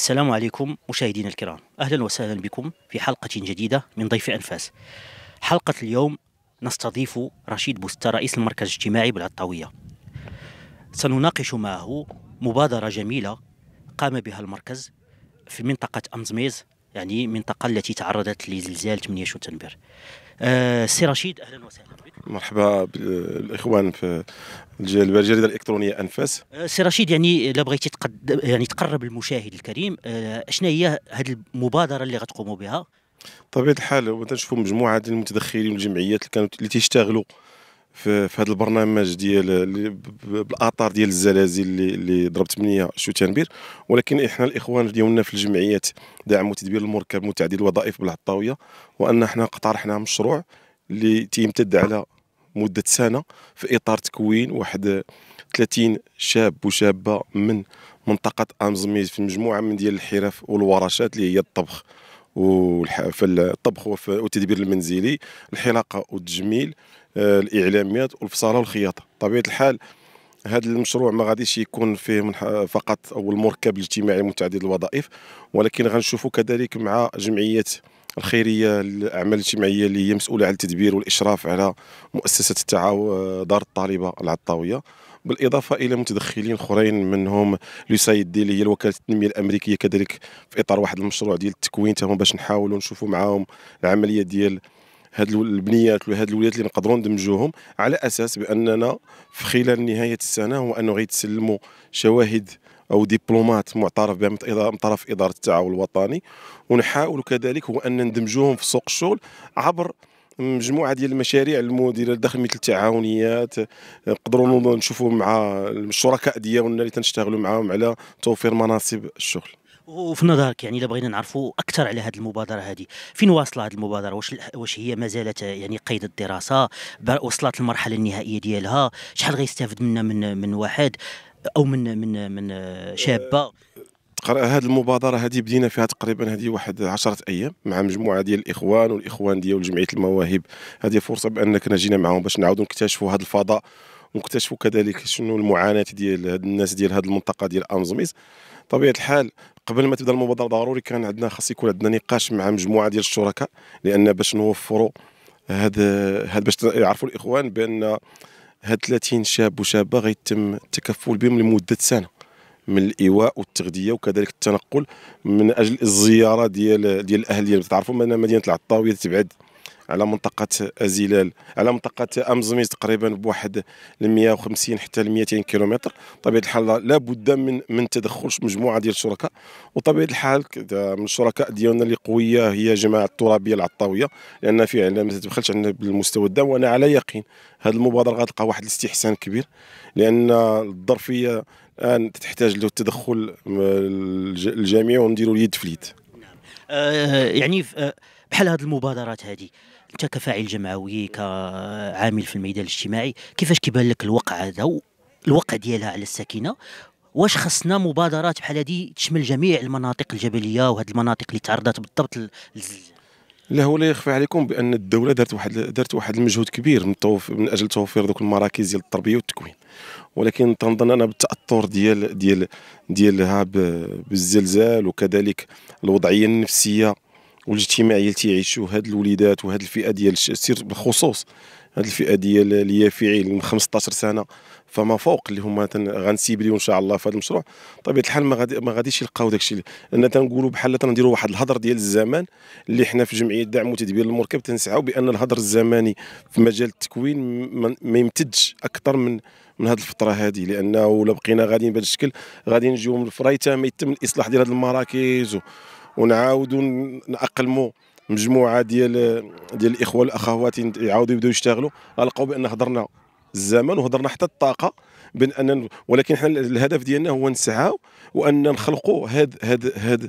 السلام عليكم مشاهدينا الكرام أهلا وسهلا بكم في حلقة جديدة من ضيف أنفاس حلقة اليوم نستضيف رشيد بوستا رئيس المركز الاجتماعي بالعطاوية سنناقش معه مبادرة جميلة قام بها المركز في منطقة أمزميز يعني منطقه التي تعرضت لزلزال 8 شتنبر آه، سي رشيد اهلا وسهلا بك مرحبا بالاخوان في الجريده الالكترونيه انفاس آه، سي رشيد يعني لا بغيتي يعني تقرب المشاهد الكريم آه، اشنا هي هذه المبادره اللي غتقوموا بها طبيعه الحال تنشوفوا مجموعه ديال المتدخلين والجمعيات اللي كانوا اللي تيشتغلوا في, في هذا البرنامج ديال بالاثار ديال الزلازل اللي, اللي ضربت منيا شو تنبير ولكن احنا الاخوان ديالنا في الجمعيات دعم وتدبير المركب متعدد الوظائف بالعطاويه وان احنا اقترحنا مشروع اللي تيمتد على مده سنه في اطار تكوين واحد 30 شاب وشابه من منطقه امزميز في مجموعه من ديال الحرف والورشات اللي هي الطبخ والطبخ الطبخ والتدبير المنزلي الحلاقه والتجميل آه، الاعلاميات والفصاله والخياطه طبيعه الحال هذا المشروع ما غاديش يكون فيه من فقط او المركب الاجتماعي متعدد الوظائف ولكن غنشوفوا كذلك مع جمعيه الخيريه الاعمال الاجتماعيه اللي هي مسؤوله على التدبير والاشراف على مؤسسه التعاون آه، دار الطالبه العطاويه بالاضافه الى متدخلين اخرين منهم لوسايد دي اللي هي الوكاله التنميه الامريكيه كذلك في اطار واحد المشروع ديال التكوين تاهما باش نحاولوا نشوفوا معاهم العمليه ديال هاد البنيات وهاد الوليات اللي نقدروا ندمجوهم على اساس باننا في خلال نهايه السنه هو انه غيتسلموا شواهد او دبلومات معترف بها من طرف اداره التعاون الوطني ونحاول كذلك هو ان ندمجوهم في سوق الشغل عبر مجموعه ديال المشاريع المديره داخل مثل التعاونيات نقدروا نشوفوا مع الشركاء ديالنا اللي تنشتغلوا معاهم على توفير مناصب الشغل وفي نظرك يعني الا بغينا نعرفوا اكثر على هذه المبادره هذه فين واصله هذه المبادره واش واش هي ما زالت يعني قيد الدراسه وصلت المرحله النهائيه ديالها شحال غيستافد منا من من واحد او من من من شابه تقرأ هذه المبادره هذه بدينا فيها تقريبا هذه واحد 10 ايام مع مجموعه ديال الاخوان والاخوان ديال جمعيه المواهب هذه فرصه بان كنا جينا معاهم باش نعاودوا نكتشفوا هذا الفضاء ونكتشفوا كذلك شنو المعاناه ديال هاد الناس ديال هذه المنطقه ديال امزميز طبيعه الحال قبل ما تبدا المبادره ضروري كان عندنا خاص يكون عندنا نقاش مع مجموعه ديال الشركاء لان باش نوفروا هذا هذا باش يعرفوا الاخوان بان هاد 30 شاب وشابه غيتم التكفل بهم لمده سنه من الايواء والتغذيه وكذلك التنقل من اجل الزياره ديال ديال الاهل ديال تعرفوا مدينه العطاويه تبعد على منطقه زلال على منطقه امزميز تقريبا بواحد 150 حتى 200 كيلومتر بطبيعه الحال لابد من من تدخل مجموعه ديال الشركاء وطبيعه الحال من الشركاء ديالنا اللي قويه هي جماعه الترابيه العطاويه لان فعلا ما تدخلش عندنا بالمستوى الدم وانا على يقين هذه المبادره غتلقى واحد الاستحسان كبير لان الظرفيه الان تحتاج له التدخل الجميع ونديروا اليد في اليد نعم. آه، يعني آه، بحال هذه المبادرات هذه انت كفاعل جمعوي كعامل في الميدان الاجتماعي كيفاش كيبان لك الوقع هذا الوقع ديالها على الساكنه واش خصنا مبادرات بحال هذه تشمل جميع المناطق الجبليه وهذه المناطق اللي تعرضت بالضبط للزلزال لا هو لا يخفى عليكم بان الدوله دارت واحد دارت واحد المجهود كبير من من اجل توفير ذوك المراكز ديال التربيه والتكوين ولكن تنظن انا بالتاثر ديال ديال ديالها بالزلزال وكذلك الوضعيه النفسيه والاجتماعيه اللي تيعيشوا هاد الوليدات وهاد الفئه ديال سير بالخصوص هاد الفئه ديال اليافعين من 15 سنه فما فوق اللي هما غنسيب ليهم ان شاء الله في هذا المشروع بطبيعه الحال ما غادي ما غاديش يلقاو داك الشيء لان تنقولوا بحال تنديروا واحد الهدر ديال الزمان اللي حنا في جمعيه دعم وتدبير المركب تنسعوا بان الهدر الزماني في مجال التكوين ما يمتدش اكثر من من هذه الفتره هذه لانه لو بقينا غاديين بهذا الشكل غادي نجيو من الفرايته ما يتم الاصلاح ديال هذه المراكز ونعاودوا نأقلموا مجموعه ديال ديال الاخوه الاخوات يعاودوا يبداو يشتغلوا غنلقاو بان هضرنا الزمن وهضرنا حتى الطاقه بين ان ولكن حنا الهدف ديالنا هو نسعى وان نخلقوا هذا هذا هذا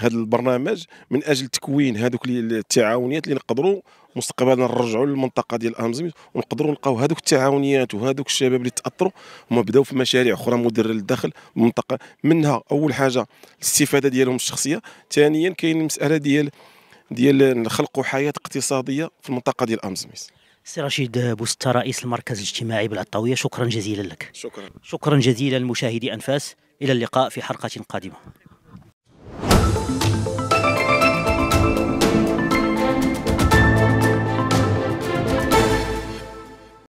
هذا البرنامج من اجل تكوين هذوك التعاونيات اللي نقدروا مستقبلا نرجعوا للمنطقه ديال امزميت ونقدروا نلقاو هذوك التعاونيات وهذوك الشباب اللي تاثروا هما بداوا في مشاريع اخرى مدره للدخل المنطقه منها اول حاجه الاستفاده ديالهم الشخصيه ثانيا كاين المساله ديال ديال نخلقوا حياه اقتصاديه في المنطقه ديال امزميت سي رشيد بوست رئيس المركز الاجتماعي بالعطاويه شكرا جزيلا لك شكرا شكرا جزيلا لمشاهدي انفاس الى اللقاء في حلقه قادمه